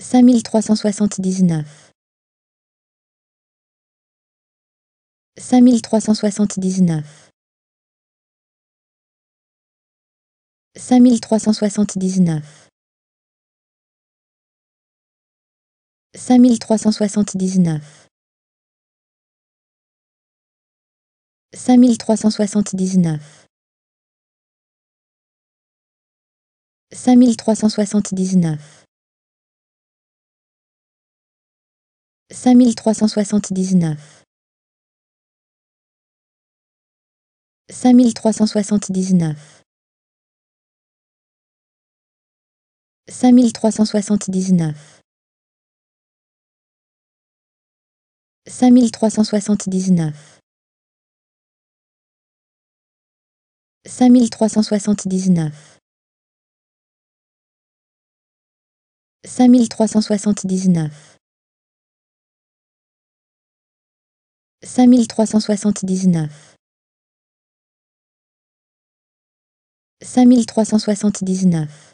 Cinq mille trois cent soixante-dix-neuf. Cinq mille trois cent soixante-dix-neuf. Cinq mille trois cent soixante-dix-neuf. Cinq mille trois cent soixante-dix-neuf. Cinq mille trois cent soixante-dix-neuf. Cinq cent soixante-dix-neuf. Cinq mille trois cent soixante-dix-neuf cinq mille trois cent soixante-dix-neuf cinq mille trois cent soixante-dix-neuf Cinq trois cent soixante-dix-neuf. Cinq mille trois cent soixante-dix-neuf. Cinq mille trois cent soixante-dix-neuf. cinq mille trois cent soixante-dix-neuf cinq mille trois cent soixante-dix-neuf